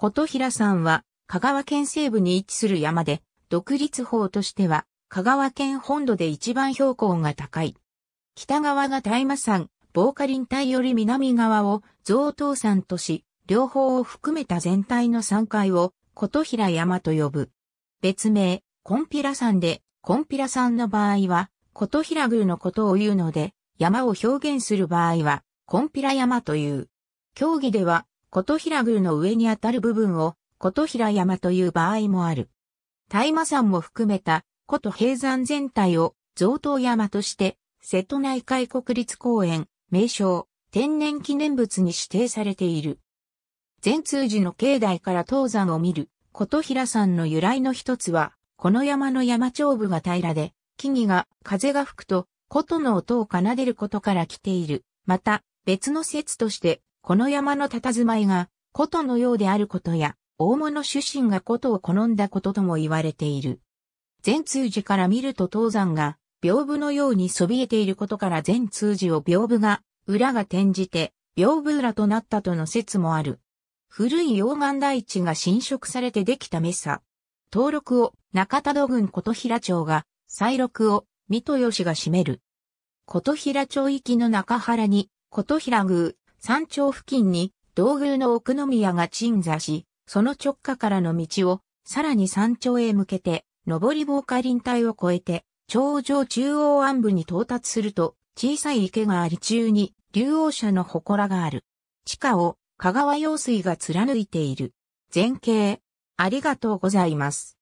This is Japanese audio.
琴平山は、香川県西部に位置する山で、独立法としては、香川県本土で一番標高が高い。北側が大麻山、防火林帯より南側を増答山とし、両方を含めた全体の山海を琴平山と呼ぶ。別名、コンピラ山で、コンピラ山の場合は、琴平宮のことを言うので、山を表現する場合は、コンピラ山という。競技では、琴平宮の上にあたる部分を琴平山という場合もある。大麻山も含めた古都平山全体を贈答山として瀬戸内海国立公園名称天然記念物に指定されている。善通寺の境内から東山を見る琴平山の由来の一つはこの山の山頂部が平らで木々が風が吹くと琴の音を奏でることから来ている。また別の説としてこの山の佇まいが、琴のようであることや、大物主神が古を好んだこととも言われている。善通寺から見ると東山が、屏風のようにそびえていることから善通寺を屏風が、裏が転じて、屏風裏となったとの説もある。古い溶岩大地が侵食されてできたメサ。登録を中田戸郡琴平町が、再録を三豊氏が占める。琴平町行きの中原に、琴平宮、山頂付近に道宮の奥宮が鎮座し、その直下からの道をさらに山頂へ向けて、上り防火林帯を越えて、頂上中央暗部に到達すると、小さい池があり中に、竜王社の祠がある。地下を、香川用水が貫いている。前景、ありがとうございます。